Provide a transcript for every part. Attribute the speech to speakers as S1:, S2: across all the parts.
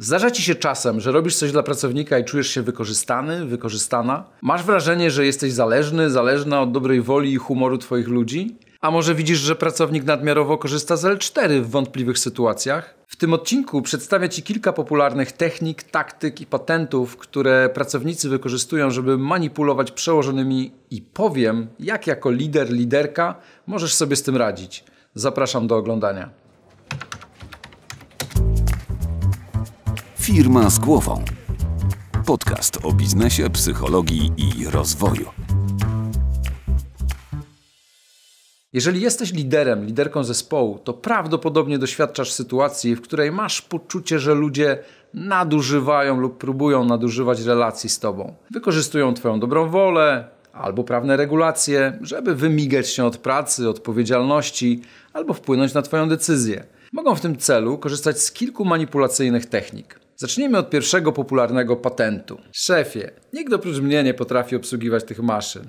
S1: Zdarza ci się czasem, że robisz coś dla pracownika i czujesz się wykorzystany, wykorzystana? Masz wrażenie, że jesteś zależny, zależna od dobrej woli i humoru twoich ludzi? A może widzisz, że pracownik nadmiarowo korzysta z L4 w wątpliwych sytuacjach? W tym odcinku przedstawię Ci kilka popularnych technik, taktyk i patentów, które pracownicy wykorzystują, żeby manipulować przełożonymi i powiem, jak jako lider, liderka możesz sobie z tym radzić. Zapraszam do oglądania. Firma z głową. Podcast o biznesie, psychologii i rozwoju. Jeżeli jesteś liderem, liderką zespołu, to prawdopodobnie doświadczasz sytuacji, w której masz poczucie, że ludzie nadużywają lub próbują nadużywać relacji z tobą. Wykorzystują Twoją dobrą wolę albo prawne regulacje, żeby wymigać się od pracy, odpowiedzialności albo wpłynąć na Twoją decyzję. Mogą w tym celu korzystać z kilku manipulacyjnych technik. Zacznijmy od pierwszego popularnego patentu. Szefie, nikt oprócz mnie nie potrafi obsługiwać tych maszyn.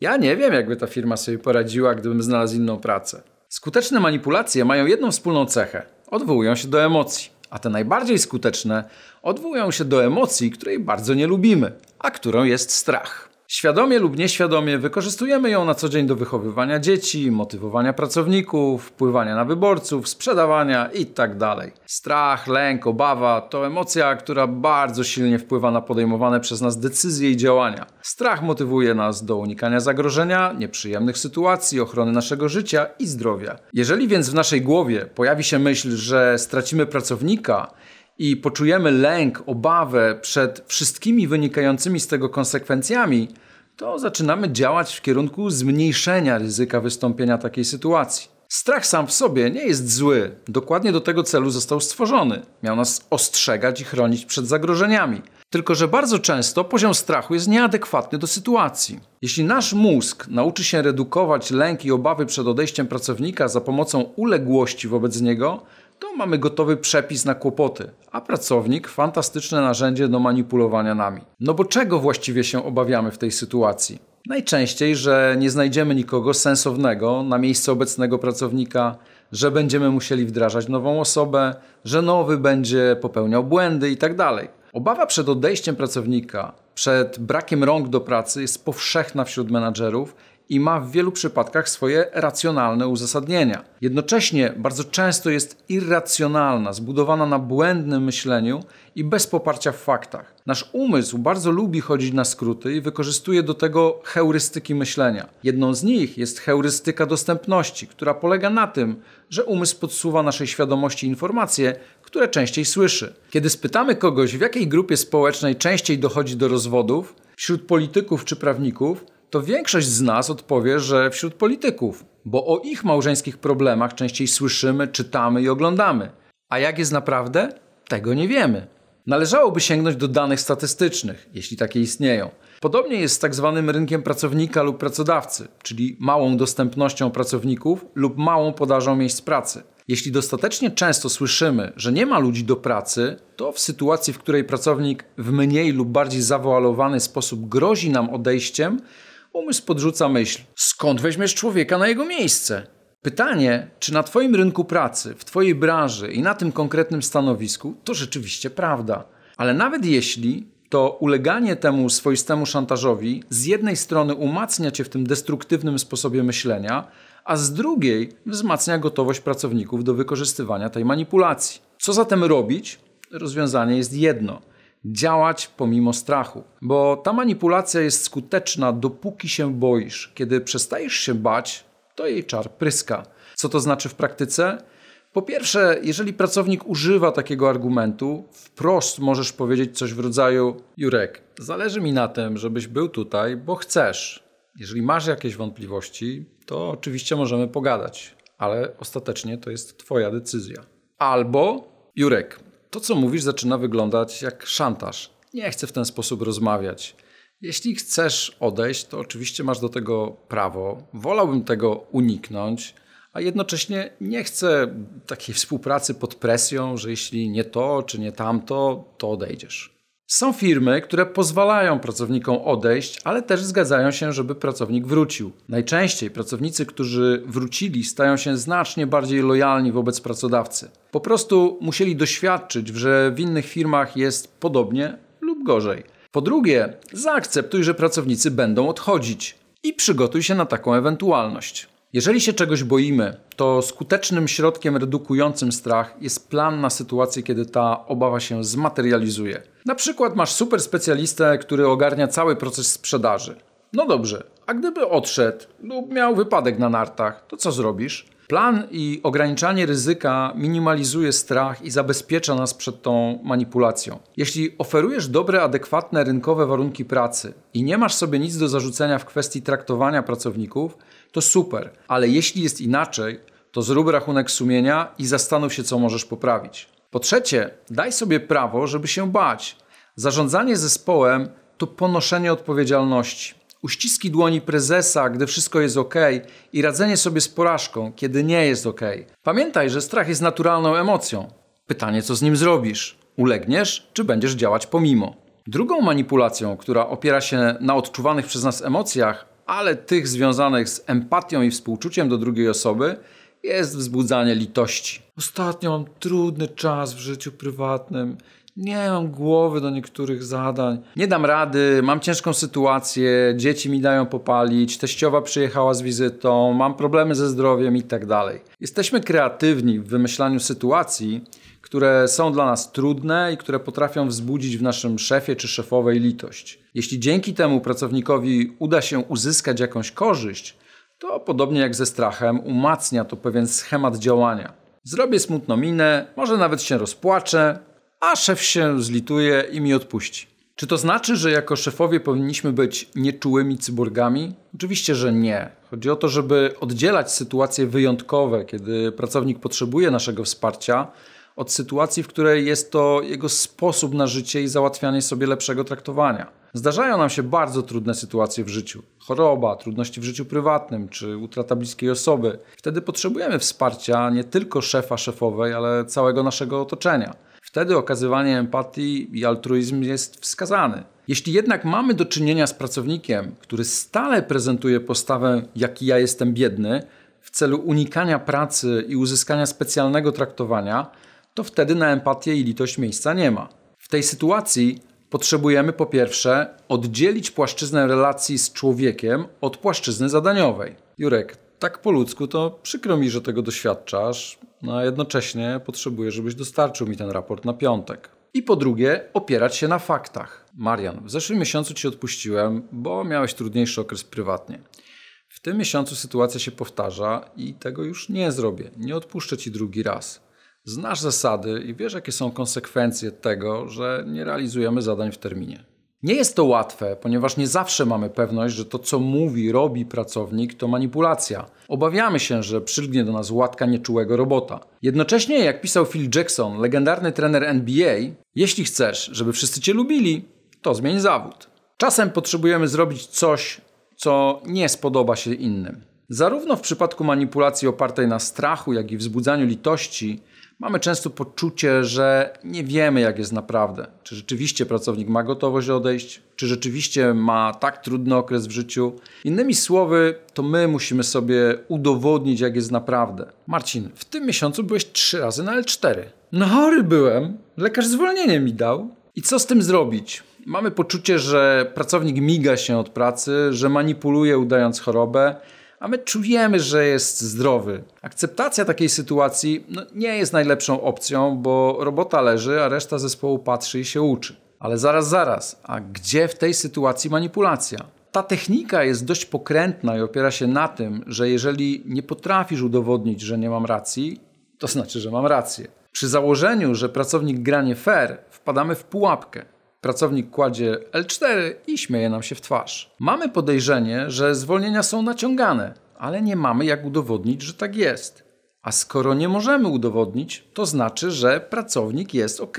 S1: Ja nie wiem, jakby ta firma sobie poradziła, gdybym znalazł inną pracę. Skuteczne manipulacje mają jedną wspólną cechę: odwołują się do emocji, a te najbardziej skuteczne odwołują się do emocji, której bardzo nie lubimy, a którą jest strach. Świadomie lub nieświadomie wykorzystujemy ją na co dzień do wychowywania dzieci, motywowania pracowników, wpływania na wyborców, sprzedawania itd. Tak Strach, lęk, obawa to emocja, która bardzo silnie wpływa na podejmowane przez nas decyzje i działania. Strach motywuje nas do unikania zagrożenia, nieprzyjemnych sytuacji, ochrony naszego życia i zdrowia. Jeżeli więc w naszej głowie pojawi się myśl, że stracimy pracownika, i poczujemy lęk, obawę przed wszystkimi wynikającymi z tego konsekwencjami, to zaczynamy działać w kierunku zmniejszenia ryzyka wystąpienia takiej sytuacji. Strach sam w sobie nie jest zły. Dokładnie do tego celu został stworzony. Miał nas ostrzegać i chronić przed zagrożeniami. Tylko, że bardzo często poziom strachu jest nieadekwatny do sytuacji. Jeśli nasz mózg nauczy się redukować lęk i obawy przed odejściem pracownika za pomocą uległości wobec niego, to mamy gotowy przepis na kłopoty, a pracownik fantastyczne narzędzie do manipulowania nami. No bo czego właściwie się obawiamy w tej sytuacji? Najczęściej, że nie znajdziemy nikogo sensownego na miejsce obecnego pracownika, że będziemy musieli wdrażać nową osobę, że nowy będzie popełniał błędy itd. Tak Obawa przed odejściem pracownika, przed brakiem rąk do pracy jest powszechna wśród menadżerów i ma w wielu przypadkach swoje racjonalne uzasadnienia. Jednocześnie bardzo często jest irracjonalna, zbudowana na błędnym myśleniu i bez poparcia w faktach. Nasz umysł bardzo lubi chodzić na skróty i wykorzystuje do tego heurystyki myślenia. Jedną z nich jest heurystyka dostępności, która polega na tym, że umysł podsuwa naszej świadomości informacje, które częściej słyszy. Kiedy spytamy kogoś, w jakiej grupie społecznej częściej dochodzi do rozwodów, wśród polityków czy prawników, to większość z nas odpowie, że wśród polityków, bo o ich małżeńskich problemach częściej słyszymy, czytamy i oglądamy. A jak jest naprawdę? Tego nie wiemy. Należałoby sięgnąć do danych statystycznych, jeśli takie istnieją. Podobnie jest z tak zwanym rynkiem pracownika lub pracodawcy, czyli małą dostępnością pracowników lub małą podażą miejsc pracy. Jeśli dostatecznie często słyszymy, że nie ma ludzi do pracy, to w sytuacji, w której pracownik w mniej lub bardziej zawoalowany sposób grozi nam odejściem, Umysł podrzuca myśl: skąd weźmiesz człowieka na jego miejsce? Pytanie, czy na Twoim rynku pracy, w Twojej branży i na tym konkretnym stanowisku, to rzeczywiście prawda. Ale nawet jeśli, to uleganie temu swoistemu szantażowi z jednej strony umacnia Cię w tym destruktywnym sposobie myślenia, a z drugiej wzmacnia gotowość pracowników do wykorzystywania tej manipulacji. Co zatem robić? Rozwiązanie jest jedno – działać pomimo strachu. Bo ta manipulacja jest skuteczna, dopóki się boisz. Kiedy przestajesz się bać, to jej czar pryska. Co to znaczy w praktyce? Po pierwsze, jeżeli pracownik używa takiego argumentu, wprost możesz powiedzieć coś w rodzaju: Jurek, zależy mi na tym, żebyś był tutaj, bo chcesz. Jeżeli masz jakieś wątpliwości, to oczywiście możemy pogadać, ale ostatecznie to jest Twoja decyzja. Albo Jurek, to, co mówisz, zaczyna wyglądać jak szantaż. Nie chcę w ten sposób rozmawiać. Jeśli chcesz odejść, to oczywiście masz do tego prawo. Wolałbym tego uniknąć, a jednocześnie nie chcę takiej współpracy pod presją, że jeśli nie to czy nie tamto, to odejdziesz. Są firmy, które pozwalają pracownikom odejść, ale też zgadzają się, żeby pracownik wrócił. Najczęściej pracownicy, którzy wrócili, stają się znacznie bardziej lojalni wobec pracodawcy. Po prostu musieli doświadczyć, że w innych firmach jest podobnie lub gorzej. Po drugie, zaakceptuj, że pracownicy będą odchodzić i przygotuj się na taką ewentualność. Jeżeli się czegoś boimy, to skutecznym środkiem redukującym strach jest plan na sytuację, kiedy ta obawa się zmaterializuje. Na przykład masz super specjalistę, który ogarnia cały proces sprzedaży. No dobrze, a gdyby odszedł lub miał wypadek na nartach, to co zrobisz? Plan i ograniczanie ryzyka minimalizuje strach i zabezpiecza nas przed tą manipulacją. Jeśli oferujesz dobre, adekwatne rynkowe warunki pracy i nie masz sobie nic do zarzucenia w kwestii traktowania pracowników, to super, ale jeśli jest inaczej, to zrób rachunek sumienia i zastanów się, co możesz poprawić. Po trzecie, daj sobie prawo, żeby się bać. Zarządzanie zespołem to ponoszenie odpowiedzialności. Uściski dłoni prezesa, gdy wszystko jest ok, i radzenie sobie z porażką, kiedy nie jest ok. Pamiętaj, że strach jest naturalną emocją. Pytanie, co z nim zrobisz? Ulegniesz, czy będziesz działać pomimo? Drugą manipulacją, która opiera się na odczuwanych przez nas emocjach, ale tych związanych z empatią i współczuciem do drugiej osoby, jest wzbudzanie litości. Ostatnio mam trudny czas w życiu prywatnym. Nie mam głowy do niektórych zadań. Nie dam rady, mam ciężką sytuację, dzieci mi dają popalić, teściowa przyjechała z wizytą, mam problemy ze zdrowiem itd. Tak Jesteśmy kreatywni w wymyślaniu sytuacji, które są dla nas trudne i które potrafią wzbudzić w naszym szefie czy szefowej litość. Jeśli dzięki temu pracownikowi uda się uzyskać jakąś korzyść, to podobnie jak ze strachem, umacnia to pewien schemat działania. Zrobię smutną minę, może nawet się rozpłaczę, a szef się zlituje i mi odpuści. Czy to znaczy, że jako szefowie powinniśmy być nieczułymi cyborgami? Oczywiście, że nie. Chodzi o to, żeby oddzielać sytuacje wyjątkowe, kiedy pracownik potrzebuje naszego wsparcia, od sytuacji, w której jest to jego sposób na życie i załatwianie sobie lepszego traktowania. Zdarzają nam się bardzo trudne sytuacje w życiu. Choroba, trudności w życiu prywatnym czy utrata bliskiej osoby. Wtedy potrzebujemy wsparcia nie tylko szefa, szefowej, ale całego naszego otoczenia. Wtedy okazywanie empatii i altruizm jest wskazany. Jeśli jednak mamy do czynienia z pracownikiem, który stale prezentuje postawę, jaki ja jestem biedny, w celu unikania pracy i uzyskania specjalnego traktowania, to wtedy na empatię i litość miejsca nie ma. W tej sytuacji potrzebujemy po pierwsze oddzielić płaszczyznę relacji z człowiekiem od płaszczyzny zadaniowej. Jurek, tak po ludzku to przykro mi, że tego doświadczasz, no a jednocześnie potrzebuję, żebyś dostarczył mi ten raport na piątek. I po drugie, opierać się na faktach. Marian, w zeszłym miesiącu ci odpuściłem, bo miałeś trudniejszy okres prywatnie. W tym miesiącu sytuacja się powtarza i tego już nie zrobię. Nie odpuszczę ci drugi raz. Znasz zasady i wiesz, jakie są konsekwencje tego, że nie realizujemy zadań w terminie. Nie jest to łatwe, ponieważ nie zawsze mamy pewność, że to, co mówi, robi pracownik, to manipulacja. Obawiamy się, że przylgnie do nas łatka nieczułego robota. Jednocześnie, jak pisał Phil Jackson, legendarny trener NBA, jeśli chcesz, żeby wszyscy cię lubili, to zmień zawód. Czasem potrzebujemy zrobić coś, co nie spodoba się innym. Zarówno w przypadku manipulacji opartej na strachu, jak i wzbudzaniu litości, Mamy często poczucie, że nie wiemy, jak jest naprawdę. Czy rzeczywiście pracownik ma gotowość odejść, czy rzeczywiście ma tak trudny okres w życiu. Innymi słowy, to my musimy sobie udowodnić, jak jest naprawdę. Marcin, w tym miesiącu byłeś trzy razy na L4. No chory byłem, lekarz zwolnienie mi dał. I co z tym zrobić? Mamy poczucie, że pracownik miga się od pracy, że manipuluje udając chorobę, a my czujemy, że jest zdrowy. Akceptacja takiej sytuacji no, nie jest najlepszą opcją, bo robota leży, a reszta zespołu patrzy i się uczy. Ale zaraz, zaraz, a gdzie w tej sytuacji manipulacja? Ta technika jest dość pokrętna i opiera się na tym, że jeżeli nie potrafisz udowodnić, że nie mam racji, to znaczy, że mam rację. Przy założeniu, że pracownik gra nie fair, wpadamy w pułapkę. Pracownik kładzie L4 i śmieje nam się w twarz. Mamy podejrzenie, że zwolnienia są naciągane, ale nie mamy jak udowodnić, że tak jest. A skoro nie możemy udowodnić, to znaczy, że pracownik jest ok.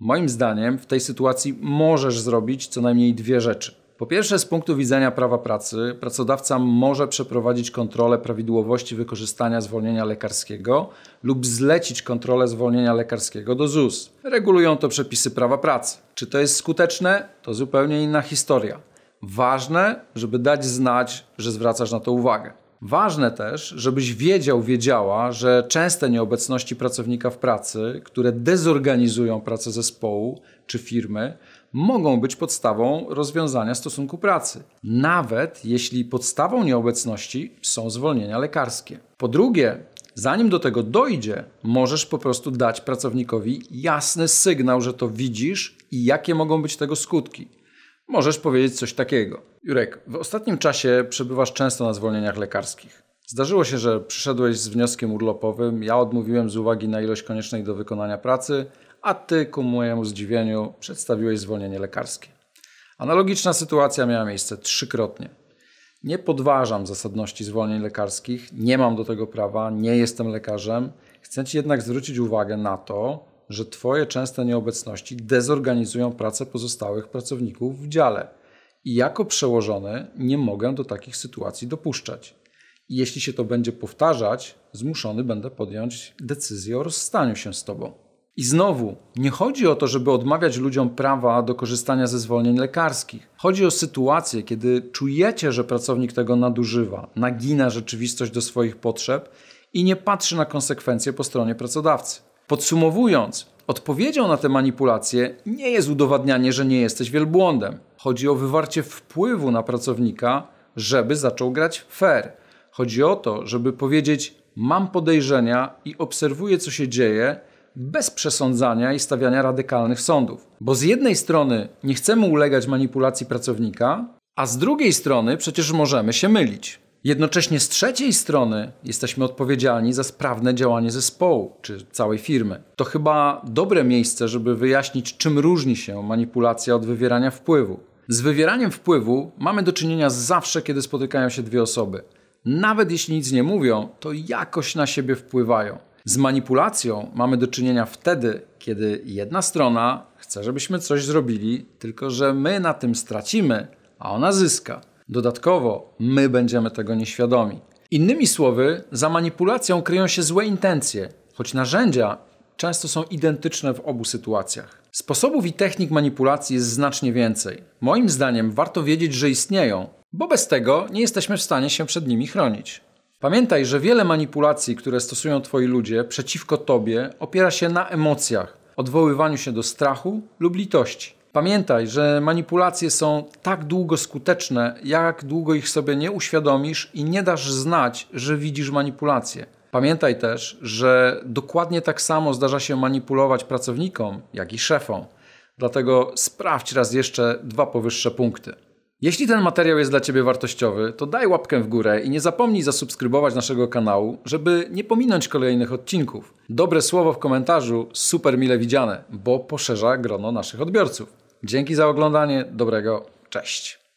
S1: Moim zdaniem w tej sytuacji możesz zrobić co najmniej dwie rzeczy. Po pierwsze, z punktu widzenia prawa pracy, pracodawca może przeprowadzić kontrolę prawidłowości wykorzystania zwolnienia lekarskiego lub zlecić kontrolę zwolnienia lekarskiego do ZUS. Regulują to przepisy prawa pracy. Czy to jest skuteczne? To zupełnie inna historia. Ważne, żeby dać znać, że zwracasz na to uwagę. Ważne też, żebyś wiedział, wiedziała, że częste nieobecności pracownika w pracy, które dezorganizują pracę zespołu czy firmy, mogą być podstawą rozwiązania stosunku pracy, nawet jeśli podstawą nieobecności są zwolnienia lekarskie. Po drugie, zanim do tego dojdzie, możesz po prostu dać pracownikowi jasny sygnał, że to widzisz i jakie mogą być tego skutki. Możesz powiedzieć coś takiego. Jurek, w ostatnim czasie przebywasz często na zwolnieniach lekarskich. Zdarzyło się, że przyszedłeś z wnioskiem urlopowym, ja odmówiłem z uwagi na ilość koniecznej do wykonania pracy, a ty ku mojemu zdziwieniu przedstawiłeś zwolnienie lekarskie. Analogiczna sytuacja miała miejsce trzykrotnie. Nie podważam zasadności zwolnień lekarskich, nie mam do tego prawa, nie jestem lekarzem. Chcę Ci jednak zwrócić uwagę na to, że Twoje częste nieobecności dezorganizują pracę pozostałych pracowników w dziale. I jako przełożony nie mogę do takich sytuacji dopuszczać. I jeśli się to będzie powtarzać, zmuszony będę podjąć decyzję o rozstaniu się z Tobą. I znowu, nie chodzi o to, żeby odmawiać ludziom prawa do korzystania ze zwolnień lekarskich. Chodzi o sytuację, kiedy czujecie, że pracownik tego nadużywa, nagina rzeczywistość do swoich potrzeb i nie patrzy na konsekwencje po stronie pracodawcy. Podsumowując, odpowiedzią na te manipulacje nie jest udowadnianie, że nie jesteś wielbłądem. Chodzi o wywarcie wpływu na pracownika, żeby zaczął grać fair. Chodzi o to, żeby powiedzieć: Mam podejrzenia i obserwuję, co się dzieje, bez przesądzania i stawiania radykalnych sądów. Bo z jednej strony nie chcemy ulegać manipulacji pracownika, a z drugiej strony przecież możemy się mylić. Jednocześnie z trzeciej strony jesteśmy odpowiedzialni za sprawne działanie zespołu czy całej firmy. To chyba dobre miejsce, żeby wyjaśnić, czym różni się manipulacja od wywierania wpływu. Z wywieraniem wpływu mamy do czynienia zawsze, kiedy spotykają się dwie osoby. Nawet jeśli nic nie mówią, to jakoś na siebie wpływają. Z manipulacją mamy do czynienia wtedy, kiedy jedna strona chce, żebyśmy coś zrobili, tylko że my na tym stracimy, a ona zyska. Dodatkowo my będziemy tego nieświadomi. Innymi słowy, za manipulacją kryją się złe intencje, choć narzędzia często są identyczne w obu sytuacjach. Sposobów i technik manipulacji jest znacznie więcej. Moim zdaniem warto wiedzieć, że istnieją, bo bez tego nie jesteśmy w stanie się przed nimi chronić. Pamiętaj, że wiele manipulacji, które stosują twoi ludzie przeciwko tobie, opiera się na emocjach, odwoływaniu się do strachu lub litości. Pamiętaj, że manipulacje są tak długo skuteczne, jak długo ich sobie nie uświadomisz i nie dasz znać, że widzisz manipulacje. Pamiętaj też, że dokładnie tak samo zdarza się manipulować pracownikom, jak i szefom. Dlatego sprawdź raz jeszcze dwa powyższe punkty. Jeśli ten materiał jest dla Ciebie wartościowy, to daj łapkę w górę i nie zapomnij zasubskrybować naszego kanału, żeby nie pominąć kolejnych odcinków. Dobre słowo w komentarzu super mile widziane, bo poszerza grono naszych odbiorców. Dzięki za oglądanie. Dobrego. Cześć.